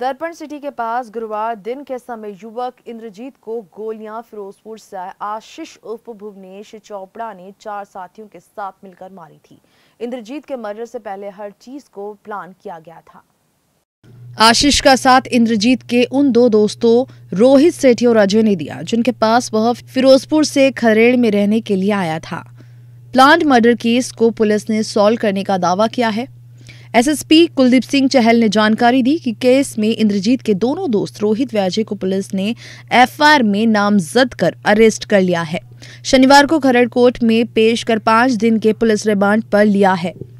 दर्पण सिटी के पास गुरुवार दिन के समय युवक इंद्रजीत को गोलियां फिरोजपुर से आशीष उप भुवनेश चोपड़ा ने चार साथियों के साथ मिलकर मारी थी इंद्रजीत के मर्डर से पहले हर चीज को प्लान किया गया था आशीष का साथ इंद्रजीत के उन दो दोस्तों रोहित सेठी और अजय ने दिया जिनके पास वह फिरोजपुर से खरेड़ में रहने के लिए आया था प्लांट मर्डर केस को पुलिस ने सॉल्व करने का दावा किया है एसएसपी कुलदीप सिंह चहल ने जानकारी दी कि केस में इंद्रजीत के दोनों दोस्त रोहित व्याजे को पुलिस ने एफआईआर में नामजद कर अरेस्ट कर लिया है शनिवार को खरड़ कोर्ट में पेश कर पाँच दिन के पुलिस रिमांड पर लिया है